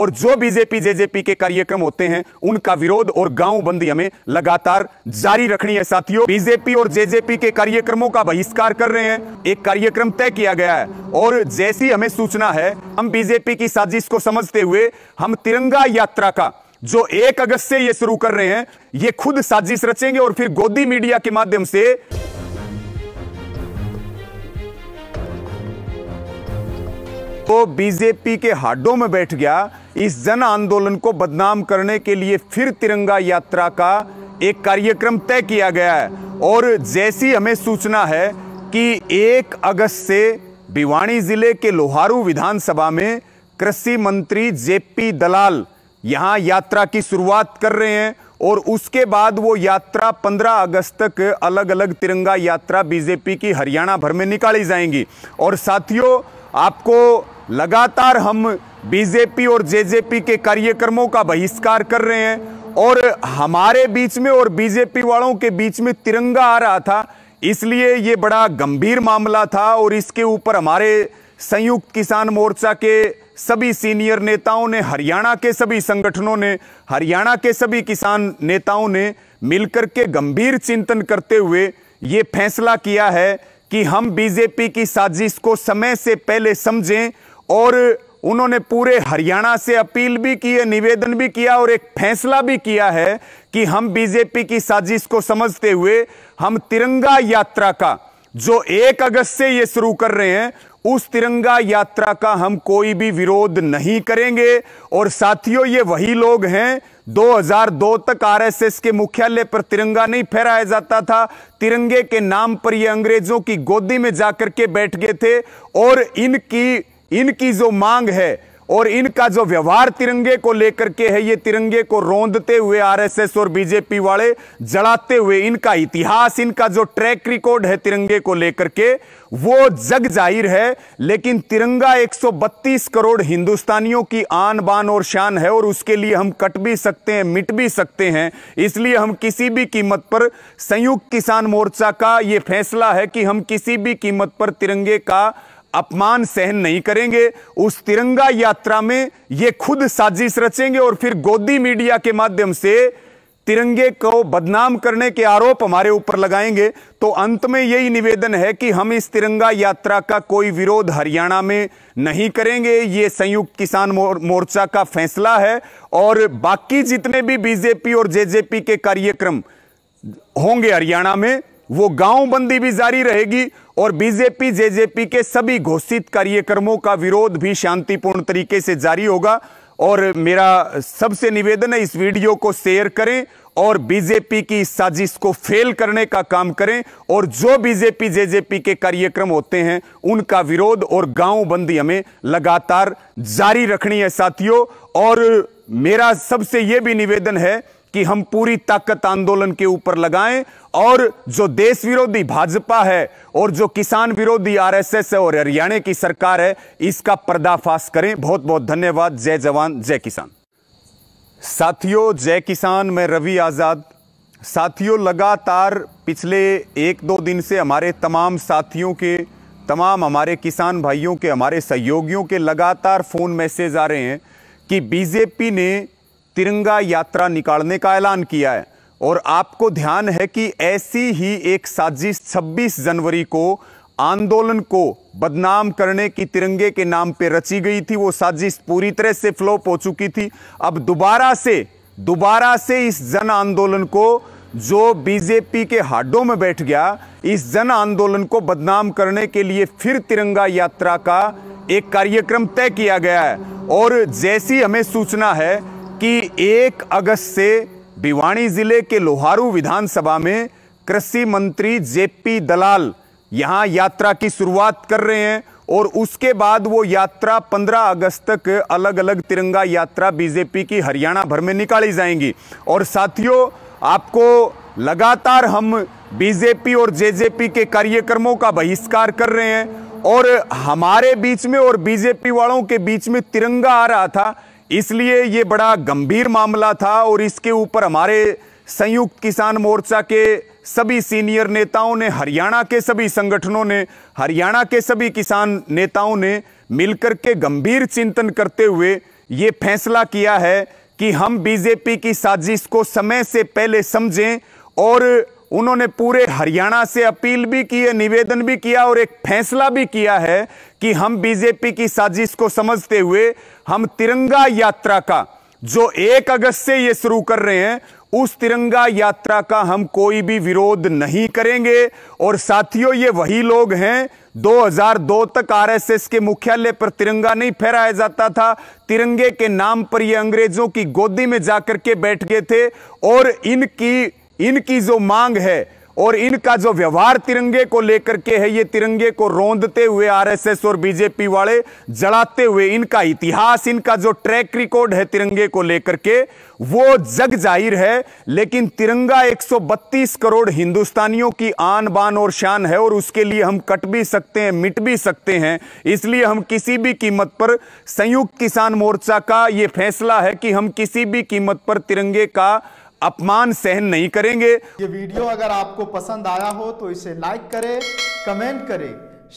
और जो BJP JJP के कार्यक्रम होते हैं उनका विरोध और गांव बंदी हमें लगातार जारी रखनी है साथियों बीजेपी और जेजेपी के कार्यक्रमों का बहिष्कार कर रहे हैं एक कार्यक्रम तय किया गया है और जैसी हमें सूचना है हम बीजेपी की साजिश को समझते हुए हम तिरंगा यात्रा का जो एक अगस्त से ये शुरू कर रहे हैं ये खुद साजिश रचेंगे और फिर गोदी मीडिया के माध्यम से तो बीजेपी के हाडों में बैठ गया इस जन आंदोलन को बदनाम करने के लिए फिर तिरंगा यात्रा का एक कार्यक्रम तय किया गया है और जैसी हमें सूचना है कि एक अगस्त से भिवाणी जिले के लोहारू विधानसभा में कृषि मंत्री जेपी दलाल यहां यात्रा की शुरुआत कर रहे हैं और उसके बाद वो यात्रा 15 अगस्त तक अलग अलग तिरंगा यात्रा बीजेपी की हरियाणा भर में निकाली जाएंगी और साथियों आपको लगातार हम बीजेपी और जेजेपी के कार्यक्रमों का बहिष्कार कर रहे हैं और हमारे बीच में और बीजेपी वालों के बीच में तिरंगा आ रहा था इसलिए ये बड़ा गंभीर मामला था और इसके ऊपर हमारे संयुक्त किसान मोर्चा के सभी सीनियर नेताओं ने हरियाणा के सभी संगठनों ने हरियाणा के सभी किसान नेताओं ने मिलकर के गंभीर चिंतन करते हुए ये फैसला किया है कि हम बीजेपी की साजिश को समय से पहले समझें और उन्होंने पूरे हरियाणा से अपील भी की है निवेदन भी किया और एक फैसला भी किया है कि हम बीजेपी की साजिश को समझते हुए हम तिरंगा यात्रा का जो एक अगस्त से ये शुरू कर रहे हैं उस तिरंगा यात्रा का हम कोई भी विरोध नहीं करेंगे और साथियों ये वही लोग हैं 2002 तक आरएसएस के मुख्यालय पर तिरंगा नहीं फहराया जाता था तिरंगे के नाम पर ये अंग्रेजों की गोदी में जाकर के बैठ गए थे और इनकी इनकी जो मांग है और इनका जो व्यवहार तिरंगे को लेकर के है ये तिरंगे को रोंदते हुए आरएसएस और बीजेपी वाले जलाते हुए इनका इतिहास इनका जो ट्रैक रिकॉर्ड है तिरंगे को लेकर के वो जग जाहिर है लेकिन तिरंगा 132 करोड़ हिंदुस्तानियों की आन बान और शान है और उसके लिए हम कट भी सकते हैं मिट भी सकते हैं इसलिए हम किसी भी कीमत पर संयुक्त किसान मोर्चा का ये फैसला है कि हम किसी भी कीमत पर तिरंगे का अपमान सहन नहीं करेंगे उस तिरंगा यात्रा में ये खुद साजिश रचेंगे और फिर गोदी मीडिया के माध्यम से तिरंगे को बदनाम करने के आरोप हमारे ऊपर लगाएंगे तो अंत में यही निवेदन है कि हम इस तिरंगा यात्रा का कोई विरोध हरियाणा में नहीं करेंगे ये संयुक्त किसान मोर, मोर्चा का फैसला है और बाकी जितने भी बीजेपी और जेजेपी के कार्यक्रम होंगे हरियाणा में वो गांव बंदी भी जारी रहेगी और बीजेपी जेजेपी के सभी घोषित कार्यक्रमों का विरोध भी शांतिपूर्ण तरीके से जारी होगा और मेरा सबसे निवेदन है इस वीडियो को शेयर करें और बीजेपी की साजिश को फेल करने का काम करें और जो बीजेपी जेजेपी के कार्यक्रम होते हैं उनका विरोध और गांव बंदी हमें लगातार जारी रखनी है साथियों और मेरा सबसे यह भी निवेदन है कि हम पूरी ताकत आंदोलन के ऊपर लगाएं और जो देश विरोधी भाजपा है और जो किसान विरोधी आरएसएस है और हरियाणा की सरकार है इसका पर्दाफाश करें बहुत बहुत धन्यवाद जय जवान जय किसान साथियों जय किसान मैं रवि आज़ाद साथियों लगातार पिछले एक दो दिन से हमारे तमाम साथियों के तमाम हमारे किसान भाइयों के हमारे सहयोगियों के लगातार फ़ोन मैसेज आ रहे हैं कि बीजेपी ने तिरंगा यात्रा निकालने का ऐलान किया है और आपको ध्यान है कि ऐसी ही एक साजिश 26 जनवरी को आंदोलन को बदनाम करने की तिरंगे के नाम पे रची गई थी वो साजिश पूरी तरह से फ्लॉप हो चुकी थी अब दोबारा से दोबारा से इस जन आंदोलन को जो बीजेपी के हाडों में बैठ गया इस जन आंदोलन को बदनाम करने के लिए फिर तिरंगा यात्रा का एक कार्यक्रम तय किया गया है और जैसी हमें सूचना है कि एक अगस्त से भिवाणी जिले के लोहारू विधानसभा में कृषि मंत्री जेपी दलाल यहां यात्रा की शुरुआत कर रहे हैं और उसके बाद वो यात्रा 15 अगस्त तक अलग अलग तिरंगा यात्रा बीजेपी की हरियाणा भर में निकाली जाएंगी और साथियों आपको लगातार हम बीजेपी और जेजेपी के कार्यक्रमों का बहिष्कार कर रहे हैं और हमारे बीच में और बीजेपी वालों के बीच में तिरंगा आ रहा था इसलिए ये बड़ा गंभीर मामला था और इसके ऊपर हमारे संयुक्त किसान मोर्चा के सभी सीनियर नेताओं ने हरियाणा के सभी संगठनों ने हरियाणा के सभी किसान नेताओं ने मिलकर के गंभीर चिंतन करते हुए ये फैसला किया है कि हम बीजेपी की साजिश को समय से पहले समझें और उन्होंने पूरे हरियाणा से अपील भी की है निवेदन भी किया और एक फैसला भी किया है कि हम बीजेपी की साजिश को समझते हुए हम तिरंगा यात्रा का जो एक अगस्त से ये शुरू कर रहे हैं उस तिरंगा यात्रा का हम कोई भी विरोध नहीं करेंगे और साथियों ये वही लोग हैं 2002 तक आरएसएस के मुख्यालय पर तिरंगा नहीं फहराया जाता था तिरंगे के नाम पर ये अंग्रेजों की गोदी में जाकर के बैठ गए थे और इनकी इनकी जो मांग है और इनका जो व्यवहार तिरंगे को लेकर के है ये तिरंगे को रोंदते हुए आरएसएस और बीजेपी वाले जलाते हुए इनका इतिहास इनका जो ट्रैक रिकॉर्ड है तिरंगे को लेकर के वो जग जाहिर है लेकिन तिरंगा 132 करोड़ हिंदुस्तानियों की आन बान और शान है और उसके लिए हम कट भी सकते हैं मिट भी सकते हैं इसलिए हम किसी भी कीमत पर संयुक्त किसान मोर्चा का ये फैसला है कि हम किसी भी कीमत पर तिरंगे का अपमान सहन नहीं करेंगे ये वीडियो अगर आपको पसंद आया हो तो इसे लाइक करें कमेंट करें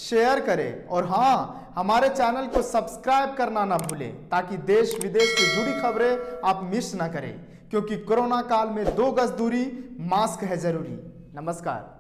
शेयर करें और हाँ हमारे चैनल को सब्सक्राइब करना ना भूलें ताकि देश विदेश से जुड़ी खबरें आप मिस ना करें क्योंकि कोरोना काल में दो गज दूरी मास्क है जरूरी नमस्कार